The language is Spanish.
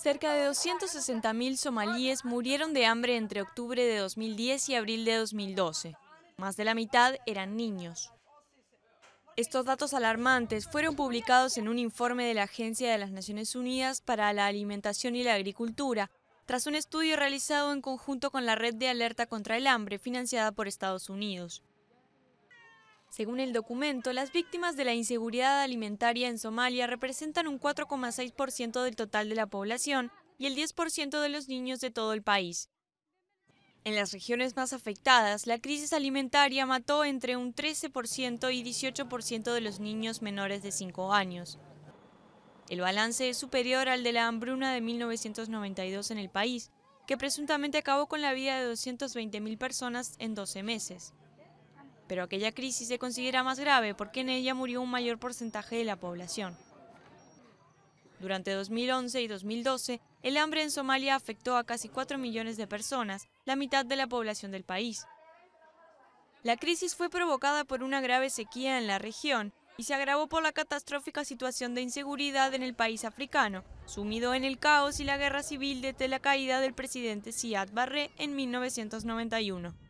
Cerca de 260.000 somalíes murieron de hambre entre octubre de 2010 y abril de 2012. Más de la mitad eran niños. Estos datos alarmantes fueron publicados en un informe de la Agencia de las Naciones Unidas para la Alimentación y la Agricultura, tras un estudio realizado en conjunto con la Red de Alerta contra el Hambre, financiada por Estados Unidos. Según el documento, las víctimas de la inseguridad alimentaria en Somalia representan un 4,6% del total de la población y el 10% de los niños de todo el país. En las regiones más afectadas, la crisis alimentaria mató entre un 13% y 18% de los niños menores de 5 años. El balance es superior al de la hambruna de 1992 en el país, que presuntamente acabó con la vida de 220.000 personas en 12 meses pero aquella crisis se considera más grave porque en ella murió un mayor porcentaje de la población. Durante 2011 y 2012, el hambre en Somalia afectó a casi 4 millones de personas, la mitad de la población del país. La crisis fue provocada por una grave sequía en la región y se agravó por la catastrófica situación de inseguridad en el país africano, sumido en el caos y la guerra civil desde la caída del presidente Siad Barré en 1991.